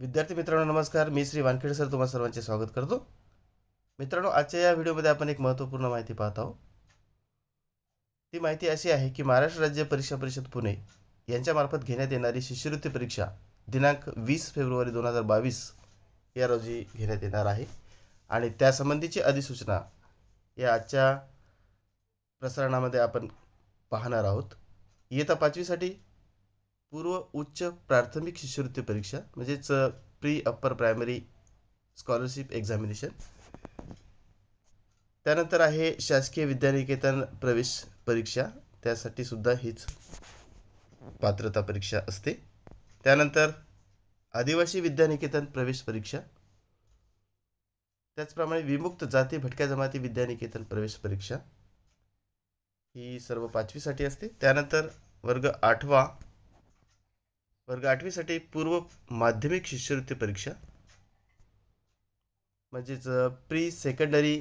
विद्यार्थी मित्रांनो नमस्कार मी श्री वानखेड सर तुम्हाला सर्वांचे स्वागत करतो मित्रांनो आजच्या या व्हिडिओमध्ये आपण एक महत्त्वपूर्ण माहिती पाहत आहोत ती माहिती अशी आहे की महाराष्ट्र राज्य परीक्षा परिषद पुणे यांच्यामार्फत घेण्यात येणारी शिष्यवृत्ती परीक्षा दिनांक वीस फेब्रुवारी दोन हजार बावीस या रोजी घेण्यात येणार आहे आणि त्यासंबंधीची अधिसूचना या आजच्या प्रसारणामध्ये आपण पाहणार आहोत इयत्ता पाचवीसाठी पूर्व उच्च प्राथमिक शिष्यवृत्ती परीक्षा म्हणजेच pre upper primary scholarship examination त्यानंतर आहे शासकीय विद्यानिकेतन प्रवेश परीक्षा त्यासाठी सुद्धा हीच पात्रता परीक्षा असते त्यानंतर आदिवासी विद्यानिकेतन प्रवेश परीक्षा त्याचप्रमाणे विमुक्त जाती भटक्या जमाती विद्यानिकेतन प्रवेश परीक्षा ही सर्व पाचवीसाठी असते त्यानंतर वर्ग आठवा वर्ग आठवीसाठी पूर्व माध्यमिक शिष्यवृत्ती परीक्षा म्हणजेच pre secondary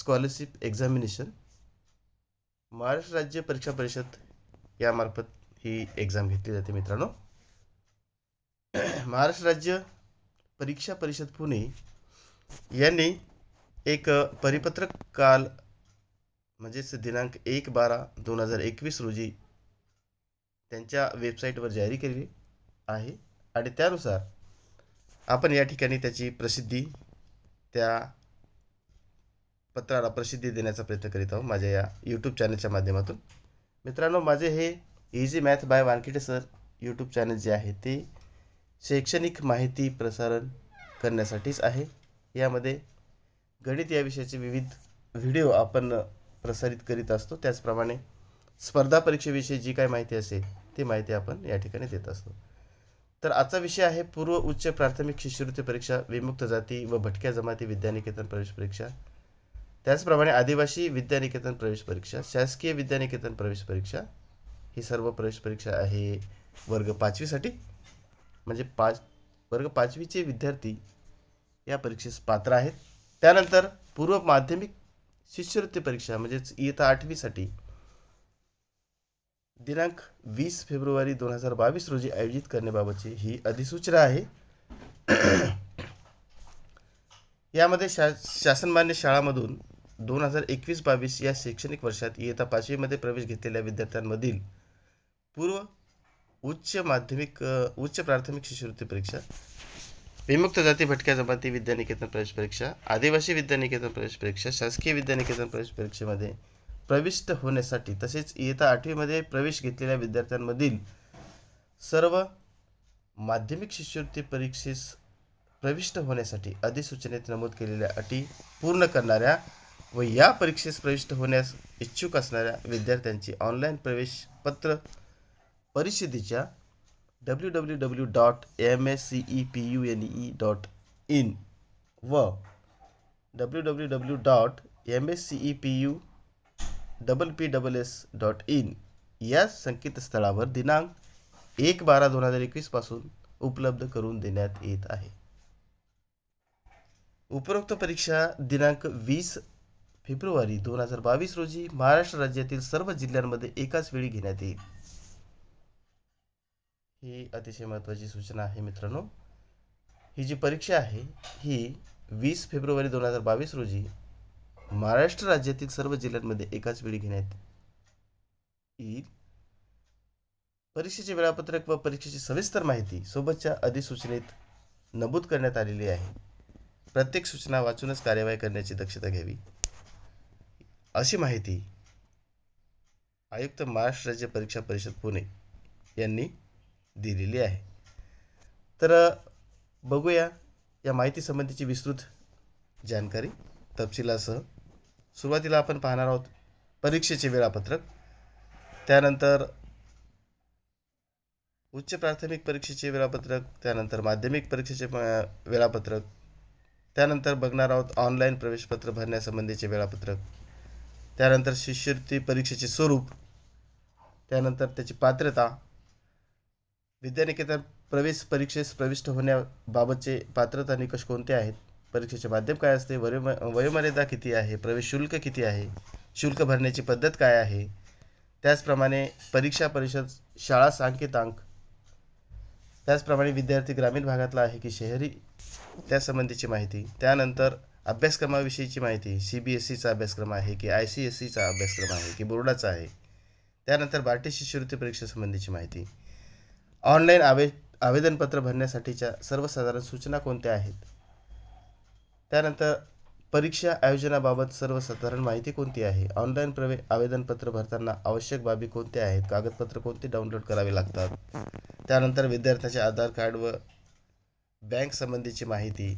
scholarship examination Maharashtra राज्य परीक्षा परिषद यामार्फत ही एक्झाम घेतली जाते मित्रांनो महाराष्ट्र राज्य परीक्षा परिषद पुणे यांनी एक परिपत्रक काल म्हणजेच दिनांक एक बारा दोन हजार एकवीस रोजी त्यांच्या वेबसाईटवर जारी केली आहे आणि त्यानुसार आपण या ठिकाणी त्याची प्रसिद्धी त्या पत्राला प्रसिद्धी देण्याचा प्रयत्न करीत आहोत माझ्या या यूट्यूब चॅनलच्या माध्यमातून मित्रांनो माझे हे easy math by Wankite sir YouTube channel जे आहे ते शैक्षणिक माहिती प्रसारण करण्यासाठीच आहे यामध्ये गणित या विषयाचे विविध व्हिडिओ आपण प्रसारित करीत असतो त्याचप्रमाणे स्पर्धा परीक्षेविषयी जी काय माहिती असेल ती माहिती आपण या ठिकाणी देत असतो तर आजचा विषय आहे पूर्व उच्च प्राथमिक शिष्यवृत्ती परीक्षा विमुक्त जाती व भटक्या जमाती विद्यानिकेतन प्रवेश परीक्षा त्याचप्रमाणे आदिवासी विद्यानिकेतन प्रवेश परीक्षा शासकीय विद्यानिकेतन प्रवेश परीक्षा ही सर्व प्रवेश परीक्षा आहे वर्ग पाचवीसाठी म्हणजे पाच वर्ग पाचवीचे विद्यार्थी या परीक्षेस पात्र आहेत त्यानंतर पूर्व माध्यमिक शिष्यवृत्ती परीक्षा म्हणजेच इयत्ता आठवीसाठी दिनांक वीस फेब्रुवारी दोन हजार बावीस रोजी आयोजित करण्याबाबतची ही अधिसूचना आहे यामध्ये शा शासनमान्य शाळामधून दोन हजार एकवीस बावीस या शैक्षणिक वर्षात इयत्ता पाचवीमध्ये प्रवेश घेतलेल्या विद्यार्थ्यांमधील पूर्व उच्च माध्यमिक उच्च प्राथमिक शिष्यवृत्ती परीक्षा विमुक्त जाती भटक्या जमाती विद्यानिकेतन प्रवेश परीक्षा आदिवासी विद्यानिकेतन प्रवेश परीक्षा शासकीय विद्यानिकेतन प्रवेश परीक्षेमध्ये प्रविष्ट होण्यासाठी तसेच इयत्ता आठवीमध्ये प्रवेश घेतलेल्या विद्यार्थ्यांमधील सर्व माध्यमिक शिष्यवृत्ती परीक्षेस प्रविष्ट होण्यासाठी अधिसूचनेत नमूद केलेल्या अटी पूर्ण करणाऱ्या व या परीक्षेस प्रविष्ट होण्यास इच्छुक असणाऱ्या विद्यार्थ्यांची ऑनलाईन प्रवेशपत्र परिषदेच्या W W W dot M S C E P U N E dot in व W W W dot M S C E P U double P double S dot in या संकेतस्थळावर दिनांक एक बारा दोन हजार एकवीसपासून उपलब्ध करून देण्यात येत आहे उपरोक्त परीक्षा दिनांक वीस फेब्रुवारी दोन हजार बावीस रोजी महाराष्ट्र राज्यातील सर्व जिल्ह्यांमध्ये एकाच वेळी घेण्यात येईल ही अतिशय महत्त्वाची सूचना आहे मित्रांनो ही जी परीक्षा आहे ही वीस फेब्रुवारी दोन हजार बावीस रोजी महाराष्ट्र राज्यातील सर्व जिल्ह्यांमध्ये एकाच वेळी घेण्यात येईल परीक्षेचे वेळापत्रक व परीक्षेची सविस्तर माहिती सोबतच्या अधिसूचनेत नमूद करण्यात आलेली आहे प्रत्येक सूचना वाचूनच कार्यवाही करण्याची दक्षता घ्यावी अशी माहिती आयुक्त महाराष्ट्र राज्य परीक्षा परिषद पुणे यांनी दिलेली आहे तर बघूया या माहितीसंबंधीची विस्तृत जानकारी तपशिलासह सुरुवातीला आपण पाहणार आहोत परीक्षेचे वेळापत्रक त्यानंतर उच्च प्राथमिक परीक्षेचे वेळापत्रक त्यानंतर माध्यमिक परीक्षेचे वेळापत्रक त्यानंतर बघणार आहोत ऑनलाईन प्रवेशपत्र भरण्यासंबंधीचे वेळापत्रक त्यानंतर शिष्यवृत्ती परीक्षेचे स्वरूप त्यानंतर त्याची पात्रता विद्यानिकेतन प्रवेश परीक्षेस प्रविष्ट होण्याबाबतचे पात्रता निकष कोणते आहेत परीक्षेचे माध्यम काय असते वयोम वयोमर्यादा किती आहे प्रवेश शुल्क किती आहे शुल्क भरण्याची पद्धत काय आहे त्याचप्रमाणे परीक्षा परिषद शाळा सांकेतांक त्याचप्रमाणे विद्यार्थी ग्रामीण भागातला आहे की शहरी त्यासंबंधीची माहिती त्यानंतर अभ्यासक्रमाविषयीची माहिती सी बी एस सीचा अभ्यासक्रम आहे की आय सी एस सीचा अभ्यासक्रम आहे की बोर्डाचा आहे त्यानंतर भारतीय शिष्यवृत्ती परीक्षेसंबंधीची माहिती ऑनलाईन आवे आवेदनपत्र भरण्यासाठीच्या सर्वसाधारण सूचना कोणत्या आहेत त्यानंतर परीक्षा आयोजनाबाबत सर्वसाधारण माहिती कोणती आहे ऑनलाईन प्रवे आवेदनपत्र भरताना आवश्यक बाबी कोणत्या आहेत कागदपत्र कोणते डाउनलोड करावे लागतात त्यानंतर विद्यार्थ्याचे आधार कार्ड व बँक संबंधीची माहिती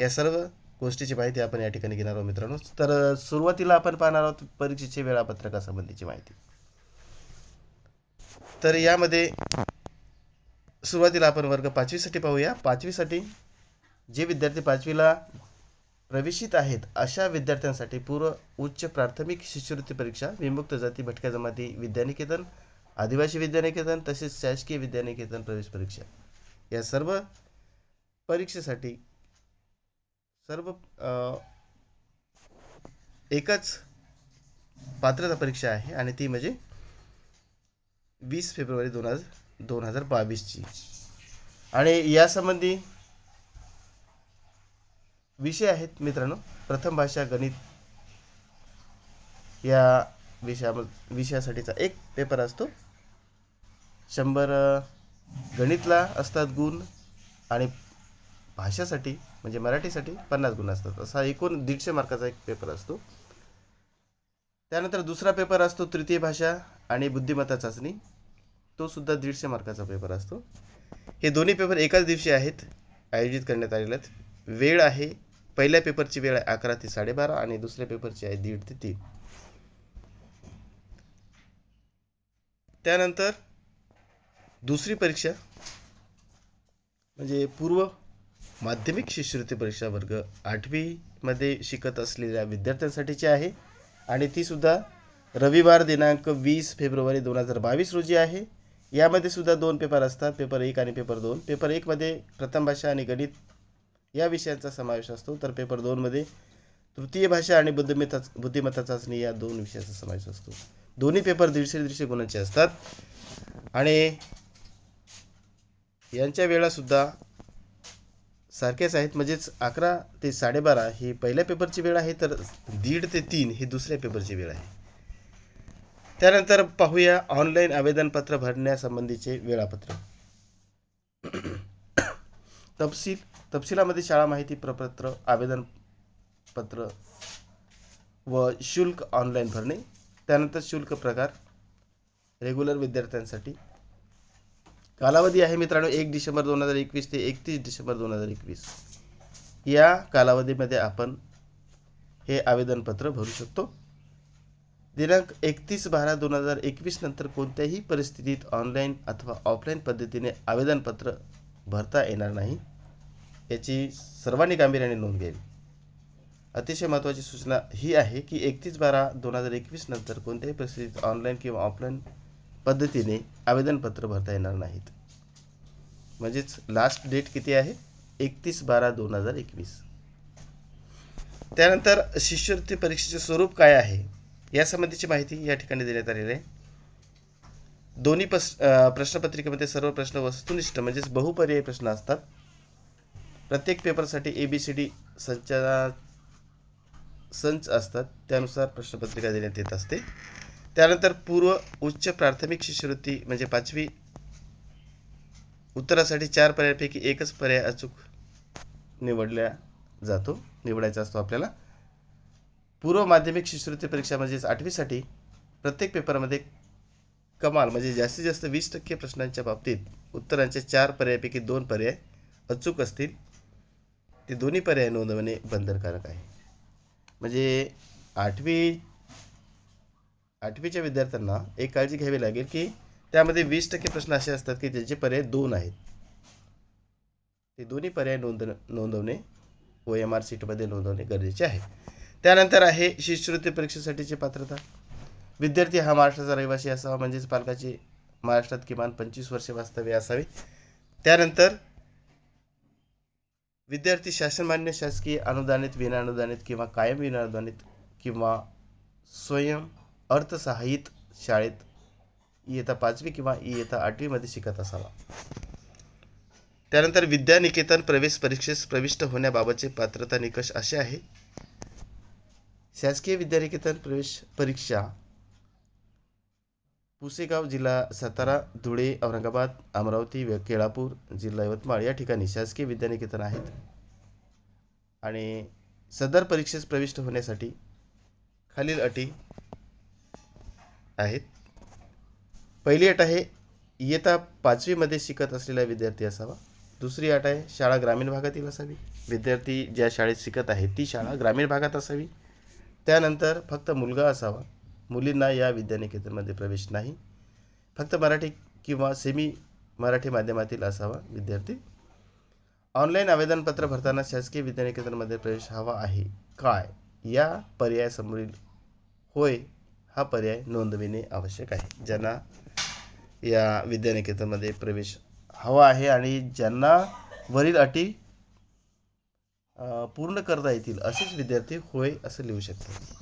या सर्व गोष्टीची माहिती आपण या ठिकाणी घेणार आहोत मित्रांनो तर सुरुवातीला आपण पाहणार आहोत परीक्षेचे वेळापत्रकासंबंधीची माहिती तर यामध्ये सुरुवातीला आपण वर्ग पाचवीसाठी पाहूया पाचवीसाठी जे विद्यार्थी पाचवीला प्रवेशित आहेत अशा विद्यार्थ्यांसाठी पूर्व उच्च प्राथमिक शिष्यवृत्ती परीक्षा विमुक्त जाती भटक्या जमाती विद्यानिकेतन आदिवासी विद्यानिकेतन तसेच शासकीय विद्यानिकेतन प्रवेश परीक्षा या सर्व परीक्षेसाठी सर्व एकच पात्रता परीक्षा आहे आणि ती म्हणजे वीस फेब्रुवारी दोन हजार दोन हजार बावीसची आणि यासंबंधी विषय आहेत मित्रांनो प्रथम भाषा गणित या विषयाम विषयासाठीचा एक पेपर असतो शंभर गणितला असतात गुण आणि भाषेसाठी म्हणजे मराठीसाठी पन्नास गुण असतात असा एकूण दीडशे मार्काचा एक पेपर असतो त्यानंतर दुसरा पेपर असतो तृतीय भाषा आणि बुद्धिमत्ता चाचणी तो सुद्धा दीडशे मार्काचा पेपर असतो हे दोन्ही पेपर एकाच दिवशी आहेत आयोजित करण्यात आलेले आहेत वेळ आहे पहिल्या पेपरची वेळ आहे अकरा ते साडेबारा आणि दुसऱ्या पेपरची आहे दीड ते तीन त्यानंतर दुसरी परीक्षा म्हणजे पूर्व माध्यमिक शिष्यवृत्ती परीक्षा वर्ग आठवीमध्ये शिकत असलेल्या विद्यार्थ्यांसाठीची आहे आणि ती सुद्धा रविवार दिनांक वीस फेब्रुवारी दोन हजार बावीस रोजी आहे यामध्ये सुद्धा दोन पेपर असतात पेपर एक आणि पेपर दोन पेपर एकमध्ये प्रथम भाषा आणि गणित या विषयांचा समावेश असतो तर पेपर दोनमध्ये तृतीय भाषा आणि बुद्धिमत्ता बुद्धिमत्ता चाचणी या दोन विषयाचा समावेश असतो दोन्ही पेपर दीडशे दीडशे गुणांचे असतात आणि यांच्या वेळासुद्धा सारख्याच आहेत म्हणजेच अकरा ते साडेबारा ही पहिल्या पेपरची वेळ आहे तर दीड ते तीन ही दुसऱ्या पेपरची वेळ आहे त्यानंतर पाहूया ऑनलाईन आवेदनपत्र भरण्यासंबंधीचे वेळापत्रक तपशील तपशिलामध्ये शाळा माहिती प्रपत्र आवेदनपत्र व शुल्क ऑनलाईन भरणे त्यानंतर शुल्क प्रकार रेग्युलर विद्यार्थ्यांसाठी कालावधी आहे मित्रांनो एक डिसेंबर दोन हजार एकवीस ते एकतीस डिसेंबर दोन हजार एकवीस या कालावधीमध्ये आपण हे आवेदनपत्र भरू शकतो दिनांक एकतीस बारा दोन हजार एकवीस नंतर कोणत्याही परिस्थितीत ऑनलाईन अथवा ऑफलाईन पद्धतीने आवेदनपत्र भरता येणार नाही याची सर्वांनी गांभीर्याने नोंद घ्यावी अतिशय महत्त्वाची सूचना ही आहे की एकतीस बारा दोन हजार एकवीस नंतर कोणत्याही परिस्थितीत ऑनलाईन किंवा ऑफलाईन पद्धतीने आवेदनपत्र भरता येणार नाहीत म्हणजेच लास्ट डेट किती आहे एकतीस बारा दोन हजार एकवीस त्यानंतर शिष्यवृत्ती परीक्षेचे स्वरूप काय आहे यासंबंधीची माहिती या ठिकाणी देण्यात आलेली आहे दोन्ही प्रश्न प्रश्नपत्रिकेमध्ये सर्व प्रश्न वस्तुनिष्ठ म्हणजेच बहुपर्यायी प्रश्न असतात प्रत्येक पेपरसाठी ए बी सी डी संचा संच असतात त्यानुसार प्रश्नपत्रिका देण्यात येत असते त्यानंतर पूर्व उच्च प्राथमिक शिष्यवृत्ती म्हणजे पाचवी उत्तरासाठी चार पर्यायापैकी एकच पर्याय अचूक निवडल्या जातो निवडायचा असतो आपल्याला पूर्व माध्यमिक शिष्यवृत्ती परीक्षा म्हणजेच आठवीसाठी प्रत्येक पेपरमध्ये कमाल म्हणजे जास्तीत जास्त वीस टक्के प्रश्नांच्या बाबतीत उत्तरांचे चार पर्यायापैकी दोन पर्याय अचूक असतील ते दोन्ही पर्याय नोंदवणे बंधनकारक आहे म्हणजे आठवी आठवीच्या विद्यार्थ्यांना एक काळजी घ्यावी लागेल की त्यामध्ये वीस टक्के प्रश्न असे असतात की ज्यांचे पर्याय दोन आहेत ते दोन्ही पर्याय नोंद नोंदवणे ओ एम आर सीटमध्ये नोंदवणे गरजेचे आहे त्यानंतर आहे शिष्यवृत्ती परीक्षेसाठीची पात्रता विद्यार्थी हा महाराष्ट्राचा रहिवासी असावा म्हणजेच पालकाची महाराष्ट्रात किमान पंचवीस वर्षे वास्तव्य असावी त्यानंतर विद्यार्थी शासनमान्य शासकीय अनुदानित विनाअनुदानित किंवा कायम विनाअनुदानित किंवा स्वयं अर्थसहाय्यित शाळेत इयत्ता पाचवी किंवा इयत्ता आठवीमध्ये शिकत असावा त्यानंतर विद्यानिकेतन प्रवेश परीक्षेस प्रविष्ट होण्याबाबतचे पात्रता निकष असे आहे शासकीय विद्यानिकेतन प्रवेश परीक्षा पुसेगाव जिल्हा सातारा धुळे औरंगाबाद अमरावती व केळापूर जिल्हा यवतमाळ या ठिकाणी शासकीय विद्यानिकेतन आहेत आणि सदर परीक्षेस प्रविष्ट होण्यासाठी खालील अटी आहेत पहिली अट आहे इयत्ता पाचवीमध्ये शिकत असलेला विद्यार्थी असावा दुसरी अट आहे शाळा ग्रामीण भागातील असावी विद्यार्थी ज्या शाळेत शिकत आहे ती शाळा ग्रामीण भागात असावी त्यानंतर फक्त मुलगा असावा मुलींना या विद्यानिकेतनमध्ये प्रवेश नाही फक्त मराठी किंवा सेमी मराठी माध्यमातील असावा विद्यार्थी ऑनलाईन आवेदनपत्र भरताना शासकीय विद्यानिकेतनमध्ये प्रवेश हवा आहे काय या पर्यायासमोरील होय हा पर्याय नोंदविणे आवश्यक आहे ज्यांना या विद्यानिकेतनमध्ये प्रवेश हवा आहे आणि ज्यांना वरील अटी पूर्ण करता येतील असेच विद्यार्थी होय असं लिहू शकतात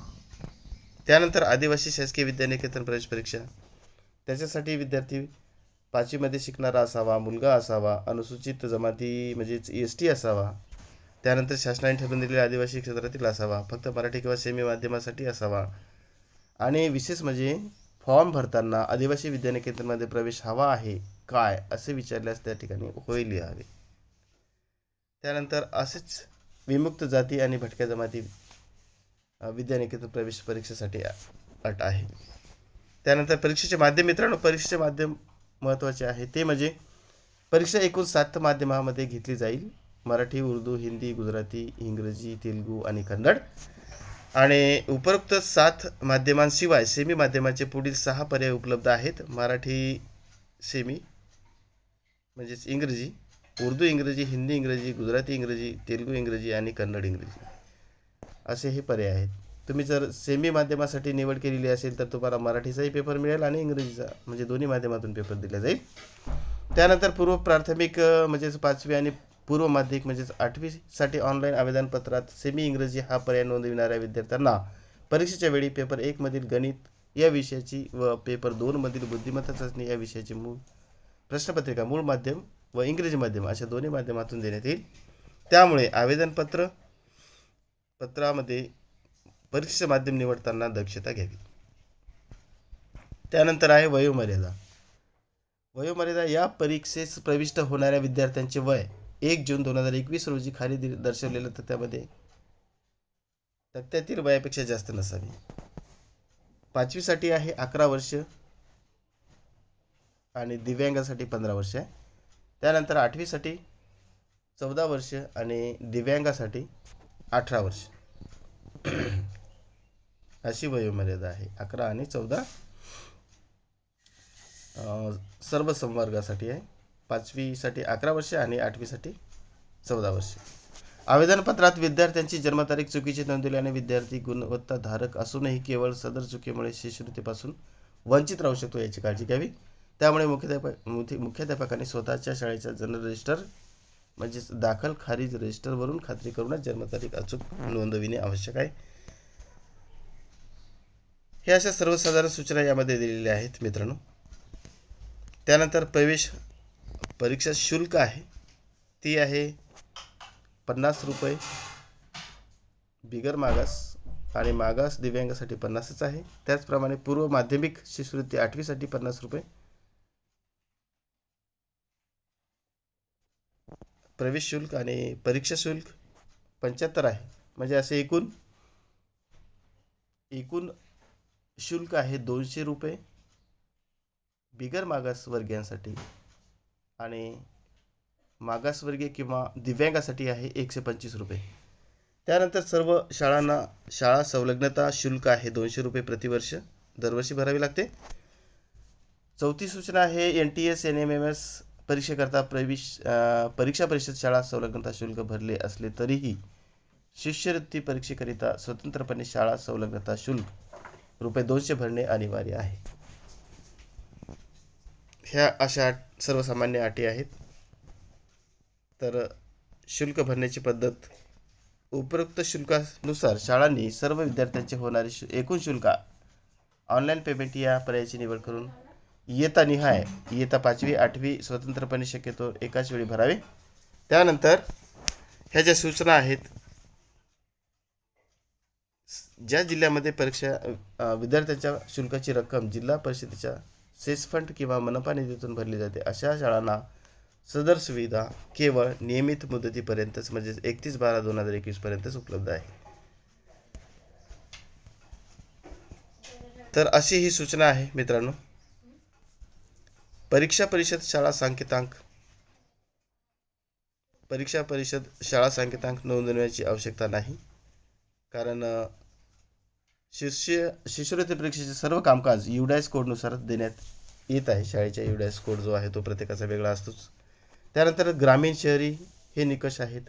त्यानंतर आदिवासी शासकीय विद्यानिकेतन प्रवेश परीक्षा त्याच्यासाठी विद्यार्थी पाचवीमध्ये शिकणारा असावा मुलगा असावा अनुसूचित जमाती म्हणजेच एस e टी असावा त्यानंतर शासनाने ठरवून दिलेल्या आदिवासी क्षेत्रातील असावा फक्त मराठी किंवा सेमी माध्यमासाठी असावा आणि विशेष म्हणजे फॉर्म भरताना आदिवासी विद्यानिकेतनमध्ये प्रवेश हवा आहे काय असे विचारल्यास त्या ठिकाणी होय लिहावे त्यानंतर असेच विमुक्त जाती आणि भटक्या जमाती विद्यानिकेतन प्रवेश परीक्षेसाठी अट आहे त्यानंतर परीक्षेचे माध्यम मित्रांनो परीक्षेचे माध्यम महत्त्वाचे आहे ते म्हणजे परीक्षा एकूण सात माध्यमामध्ये घेतली जाईल मराठी उर्दू हिंदी गुजराती इंग्रजी तेलुगू आणि कन्नड आणि उपरोक्त सात माध्यमांशिवाय सेमी माध्यमाचे पुढील सहा पर्याय उपलब्ध आहेत मराठी सेमी म्हणजेच इंग्रजी उर्दू इंग्रजी हिंदी इंग्रजी गुजराती इंग्रजी तेलुगू इंग्रजी आणि कन्नड इंग्रजी असे हे पर्याय आहेत तुम्ही जर सेमी माध्यमासाठी निवड केलेली असेल तर तुम्हाला मराठीचाही पेपर मिळेल आणि इंग्रजीचा म्हणजे दोन्ही माध्यमातून पेपर दिला जाईल त्यानंतर पूर्व प्राथमिक म्हणजेच पाचवी आणि पूर्व माध्यमिक म्हणजेच आठवीसाठी ऑनलाईन आवेदनपत्रात सेमी इंग्रजी हा पर्याय नोंदविणाऱ्या विद्यार्थ्यांना परीक्षेच्या वेळी पेपर एकमधील गणित या विषयाची व पेपर दोनमधील बुद्धिमत्ता चाचणी या विषयाची मूळ प्रश्नपत्रिका मूळ माध्यम व इंग्रजी माध्यम अशा दोन्ही माध्यमातून देण्यात येईल त्यामुळे आवेदनपत्र पत्रामध्ये परीक्षेचं माध्यम निवडताना दक्षता घ्यावी त्यानंतर आहे वयोमर्यादा वयोमर्यादा या परीक्षेस प्रविष्ट होणाऱ्या विद्यार्थ्यांचे वय एक जून दोन हजार एकवीस रोजी खाली दर्शवलेलं त्यामध्ये तक्त्यातील वयापेक्षा जास्त नसावी पाचवीसाठी आहे अकरा वर्ष आणि दिव्यांगासाठी पंधरा वर्ष आहे त्यानंतर आठवीसाठी चौदा वर्ष आणि दिव्यांगासाठी अठरा वर्ष अशी वयोमर्यादा आहे अकरा आणि चौदा सर्व संवर्गासाठी आहे पाचवीसाठी अकरा वर्षे आणि आठवीसाठी चौदा वर्षे आवेदनपत्रात विद्यार्थ्यांची जन्मतारीख चुकीची आणि विद्यार्थी गुणवत्ताधारक असूनही केवळ सदर चुकीमुळे शिष्यवृत्तीपासून वंचित राहू शकतो याची काळजी घ्यावी त्यामुळे मुख्याध्यापक मुख्याध्यापकांनी स्वतःच्या शाळेच्या जनरल रजिस्टर म्हणजेच दाखल खारीज रजिस्टरवरून खात्री करून जन्मतारीख अचूक नोंदविणे आवश्यक आहे हे अशा सर्वसाधारण सूचना यामध्ये दिलेल्या आहेत मित्रांनो त्यानंतर प्रवेश परीक्षा शुल्क आहे ती आहे पन्नास रुपये बिगर मागास आणि मागास दिव्यांगासाठी पन्नासच आहे त्याचप्रमाणे पूर्व माध्यमिक शिष्यवृत्ती आठवीसाठी पन्नास रुपये प्रवेश शुल्क आणि परीक्षा शुल्क पंच्याहत्तर आहे म्हणजे असे एकूण एकूण शुल्क आहे दोनशे रुपये बिगर मागासवर्गीयांसाठी आणि मागासवर्गीय किंवा दिव्यांगासाठी आहे एकशे पंचवीस रुपये त्यानंतर सर्व शाळांना शाळा संलग्नता शुल्क आहे दोनशे रुपये प्रतिवर्ष दरवर्षी भरावी लागते चौथी सूचना आहे N T S N M M S परीक्षेकरता प्रवेश परीक्षा परिषद शाळा संलग्नता शुल्क भरले असले तरीही शिष्यवृत्ती परीक्षेकरिता स्वतंत्रपणे शाळा संलग्नता शुल्क रुपये दोनशे भरणे अनिवार्य आहे ह्या अशा सर्वसामान्य अटी आहेत तर शुल्क भरण्याची पद्धत उपरोक्त शुल्कानुसार शाळांनी सर्व विद्यार्थ्यांचे होणारे शु एकूण शुल्क ऑनलाईन पेमेंट या पर्यायाची निवड करून इयता निहाय इयता पाचवी आठवी स्वतंत्रपणे शक्यतो एकाच वेळी भरावे त्यानंतर ह्या ज्या सूचना आहेत ज्या जिल्ह्यामध्ये परीक्षा विद्यार्थ्यांच्या शुल्काची रक्कम जिल्हा परिषदेच्या सेस फंड किंवा मनपा निधीतून भरली जाते अशा शाळांना सदर सुविधा केवळ नियमित मुदतीपर्यंतच म्हणजेच एकतीस बारा दोन हजार एकवीसपर्यंतच उपलब्ध आहे तर अशी ही सूचना आहे मित्रांनो परीक्षा परिषद शाळा सांकेतांक परीक्षा परिषद शाळा सांकेतांक नोंदवण्याची आवश्यकता नाही कारण शिष्य शिष्यवृत्ती परीक्षेचे सर्व कामकाज युडायस कोडनुसार देण्यात येत आहे शाळेच्या युडायस कोड जो आहे तो प्रत्येकाचा वेगळा असतोच त्यानंतर ग्रामीण शहरी हे निकष आहेत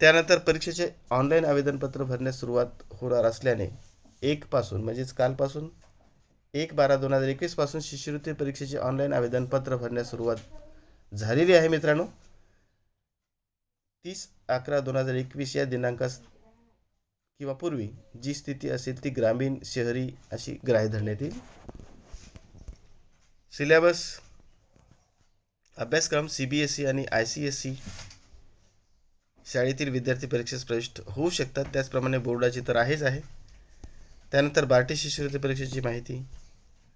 त्यानंतर परीक्षेचे ऑनलाईन आवेदनपत्र भरण्यास सुरुवात होणार असल्याने एकपासून म्हणजेच कालपासून एक बारा दोन हजार एकवीसपासून शिष्यवृत्ती परीक्षेचे ऑनलाईन आवेदनपत्र भरण्यास सुरुवात झालेली आहे मित्रांनो तीस अकरा दोन हजार एकवीस या दिनांकास किंवा पूर्वी जी स्थिती असेल ती ग्रामीण शहरी अशी ग्राह्य धरण्यात येईल सिलेबस अभ्यासक्रम सी बी एस ई आणि आय सी एस सी शाळेतील विद्यार्थी परीक्षेस प्रविष्ट होऊ शकतात त्याचप्रमाणे बोर्डाची तर आहेच आहे त्यानंतर बार्टी शिष्यवृत्ती परीक्षेची माहिती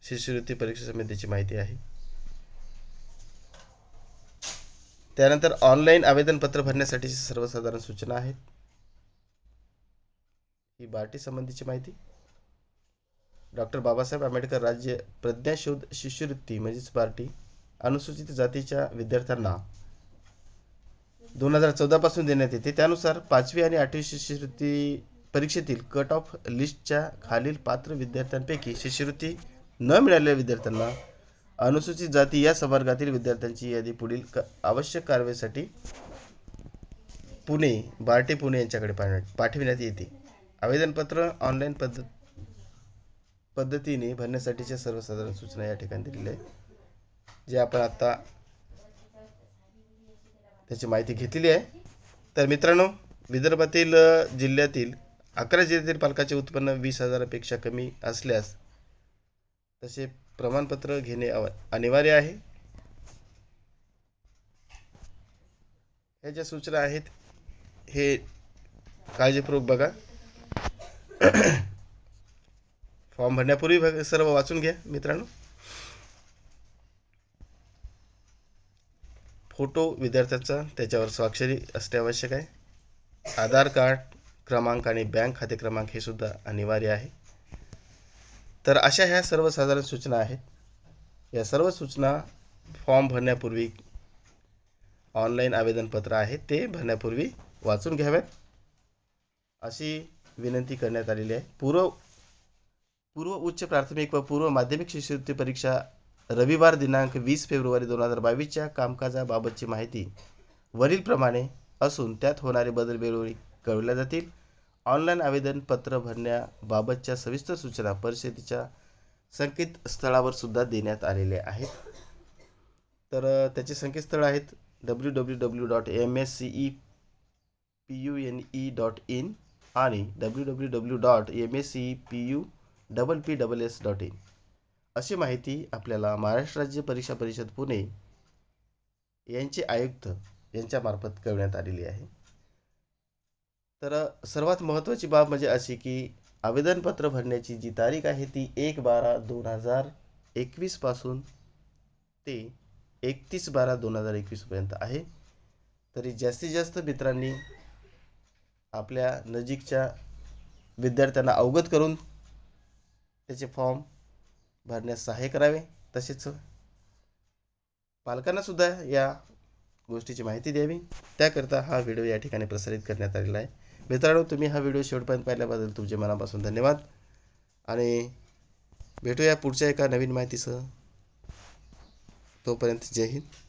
शिष्यवृत्ती परीक्षा समितीची माहिती आहे त्यानंतर ऑनलाईन आवेदनपत्र भरण्यासाठीची सर्वसाधारण सूचना आहेत ही बार्टी संबंधीची माहिती डॉक्टर बाबासाहेब आंबेडकर राज्य प्रज्ञाशोध शिष्यवृत्ती म्हणजेच पार्टी अनुसूचित जातीच्या विद्यार्थ्यांना दोन हजार चौदापासून देण्यात येते त्यानुसार पाचवी आणि आठवी शिष्यवृत्ती परीक्षेतील कट ऑफ लिस्टच्या खालील पात्र विद्यार्थ्यांपैकी शिष्यवृत्ती न मिळालेल्या विद्यार्थ्यांना अनुसूचित जाती या संवर्गातील विद्यार्थ्यांची यादी पुढील आवश्यक कारवाईसाठी पुणे बार्टे पुणे यांच्याकडे पाठविण्यात येते आवेदनपत्र ऑनलाईन पद्ध पद्धतीने भरण्यासाठीच्या सर्वसाधारण सूचना या ठिकाणी दिलेल्या आहेत जे आपण आत्ता त्याची माहिती घेतलेली आहे तर मित्रांनो विदर्भातील जिल्ह्यातील अकरा जिल्ह्यातील पालकाचे उत्पन्न वीस हजारापेक्षा कमी असल्यास तसे प्रमाणपत्र घेणे अव अनिवार्य आहे ह्या ज्या सूचना आहेत हे काळजीपूर्वक बघा फॉर्म भरण्यापूर्वी सर्व वाचून घ्या मित्रांनो फोटो विद्यार्थ्याचा त्याच्यावर स्वाक्षरी असणे आवश्यक आहे आधार कार्ड क्रमांक आणि बँक खाते क्रमांक हे सुद्धा अनिवार्य आहे तर अशा ह्या सर्वसाधारण सूचना आहेत या सर्व सूचना फॉर्म भरण्यापूर्वी ऑनलाईन आवेदनपत्र आहे ते भरण्यापूर्वी वाचून घ्याव्यात अशी विनंती करण्यात आलेली आहे पूर्व पूर्व उच्च प्राथमिक व पूर्व माध्यमिक शिष्यवृत्ती परीक्षा रविवार दिनांक वीस फेब्रुवारी दोन हजार बावीसच्या कामकाजाबाबतची माहिती वरीलप्रमाणे असून त्यात होणारे बदल वेळोवेळी कळवल्या जातील ऑनलाईन आवेदनपत्र भरण्याबाबतच्या सविस्तर सूचना परिषदेच्या संकेतस्थळावर सुद्धा देण्यात आलेल्या आहेत तर त्याचे संकेतस्थळ आहेत W W W dot M S C E P U N E dot in आणि W W W dot M S C E P U double P double S dot in अशी माहिती आपल्याला महाराष्ट्र राज्य परीक्षा परिषद पुणे यांचे आयुक्त यांच्यामार्फत कळवण्यात आलेली आहे तर सर्वात महत्त्वाची बाब म्हणजे अशी की आवेदनपत्र भरण्याची जी तारीख आहे ती एक बारा दोन हजार एकवीसपासून ते एकतीस बारा दोन हजार एकवीसपर्यंत आहे तरी जास्तीत जास्त मित्रांनी आपल्या नजीकच्या विद्यार्थ्यांना अवगत करून त्याचे फॉर्म भरण्यास सहाय्य करावे तसेच पालकांनासुद्धा या गोष्टीची माहिती द्यावी त्याकरता हा व्हिडिओ या ठिकाणी प्रसारित करण्यात आलेला आहे मित्रांनो तुम्ही हा व्हिडिओ शेवटपर्यंत पाहिल्याबद्दल तुमचे मनापासून धन्यवाद आणि भेटूया पुढच्या एका नवीन माहितीसह तोपर्यंत जय हिंद